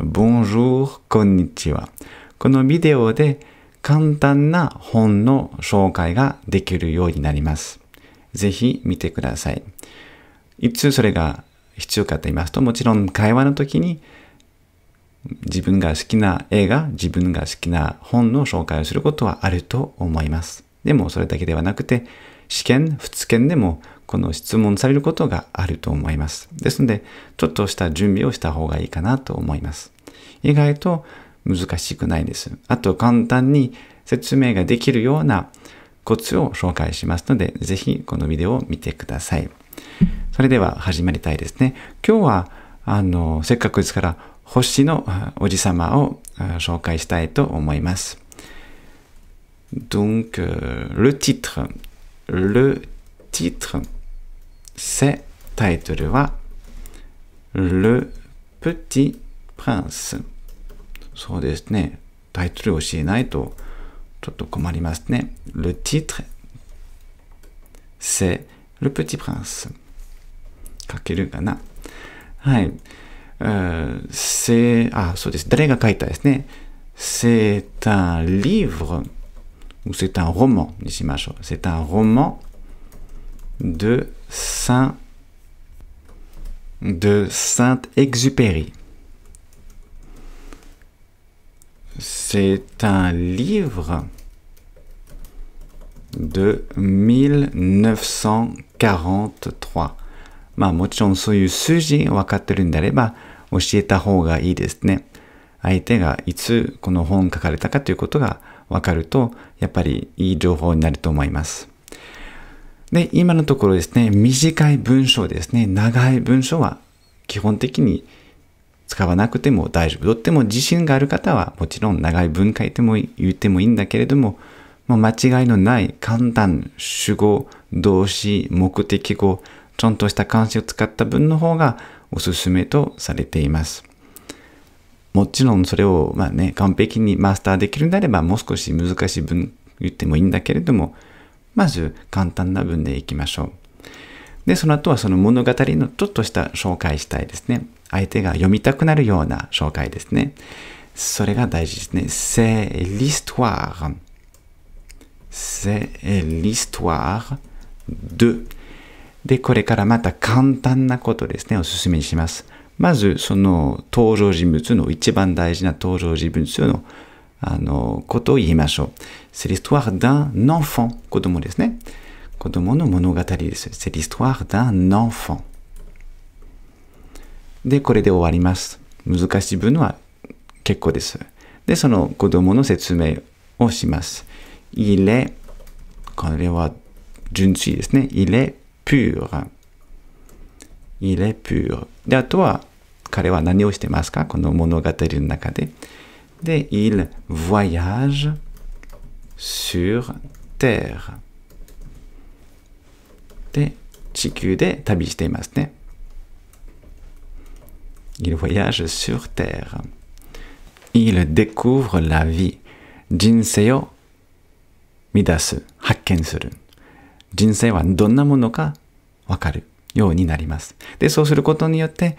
Bonjour, konnichiwa このビデオで簡単な本の紹介ができるようになります。ぜひ見てください。いつそれが必要かと言いますと、もちろん会話の時に自分が好きな映画、自分が好きな本の紹介をすることはあると思います。でもそれだけではなくて、試験、通験でもこの質問されることがあると思います。ですので、ちょっとした準備をした方がいいかなと思います。意外と難しくないです。あと簡単に説明ができるようなコツを紹介しますので、ぜひこのビデオを見てください。それでは始まりたいですね。今日は、あの、せっかくですから、星のおじさまを紹介したいと思います。Donc, le titre le titre. C'est title le petit prince. そうですね。タイトルを教えないとちょっと困りますね。le titre c'est le petit prince. 書けるかなはい。c'est, あ、そうです。誰が書いたですね。c'est un livre. c'est un roman, c'est un roman de Saint de Saint-Exupéry. C'est un livre de 1943. まあもちろんそういう数字分かってるんであれば教えた方がいいですね。相手がいつこの本書かれたかということが分かると、やっぱりいい情報になると思います。で、今のところですね、短い文章ですね、長い文章は基本的に使わなくても大丈夫。とっても自信がある方は、もちろん長い文書いても言ってもいいんだけれども、もう間違いのない簡単、主語、動詞、目的語、ちゃんとした関心を使った文の方がおすすめとされています。もちろんそれを、まあね、完璧にマスターできるんであれば、もう少し難しい文言ってもいいんだけれども、まず簡単な文でいきましょう。で、その後はその物語のちょっとした紹介したいですね。相手が読みたくなるような紹介ですね。それが大事ですね。C'est l'histoire. C'est l'histoire de. で、これからまた簡単なことですね。おすすめします。まずその登場人物の一番大事な登場人物のあのことを言いましょう。C'est l'histoire d'un enfant 子供ですね。子供の物語です。C'est l'histoire d'un enfant で、これで終わります。難しい分は結構です。で、その子供の説明をします。Il est これは純粋ですね。Il est pur. Il est pur. で、あとは、彼は何をしてますかこの物語の中で。で、il voyage sur terre。で、地球で旅していますね。il voyage sur terre。il découvre la vie。人生を乱す、発見する。人生はどんなものかわかるようになります。で、そうすることによって、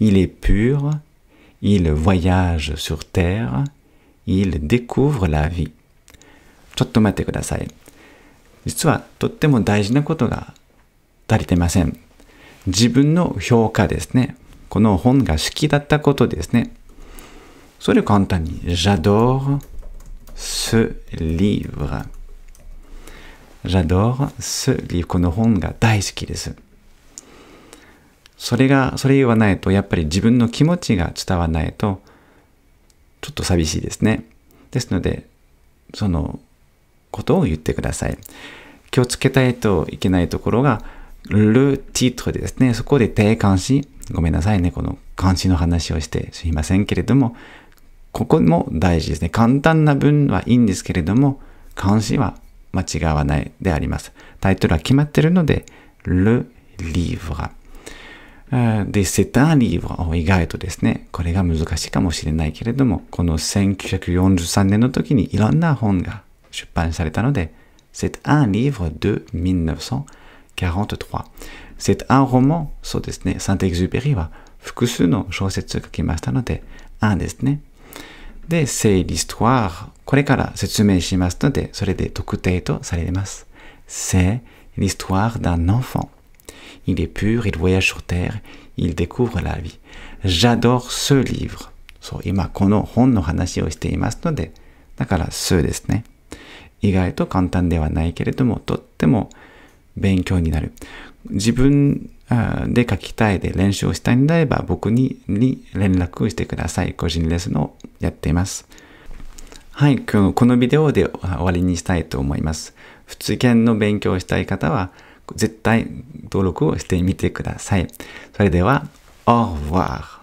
il est pur, il voyage sur terre, il découvre la vie. ちょっと待ってください。実はとっても大事なことが足りてません。自分の評価ですね。この本が好きだったことですね。それ簡単に。J'adore ce livre. J'adore ce livre. この本が大好きです。それが、それ言わないと、やっぱり自分の気持ちが伝わないと、ちょっと寂しいですね。ですので、そのことを言ってください。気をつけたいといけないところが、ルーティートですね。そこで定冠詞。ごめんなさいね。この漢詞の話をしてすいませんけれども、ここも大事ですね。簡単な文はいいんですけれども、漢詞は間違わないであります。タイトルは決まってるので、ル・リーヴが。で、c'est u livre を意外とですね、これが難しいかもしれないけれども、この1943年の時にいろんな本が出版されたので、c'est un livre de 1943。c'est un roman、そうですね、サンテエクズペリーは複数の小説を書きましたので、un ですね。で、c'est l'histoire、これから説明しますので、それで特定とされます。c'est l'histoire d'un enfant。il est pur, il voyage sur Terre, il découvre la vie. J'adore ce livre. そう、今この本の話をしていますので、だからすですね。意外と簡単ではないけれども、とっても勉強になる。自分で書きたいで練習をしたいんであれば、僕にに連絡してください。個人レッスンをやっています。はい、今日このビデオで終わりにしたいと思います。普通研の勉強をしたい方は、絶対登録をしてみてください。それでは、au revoir!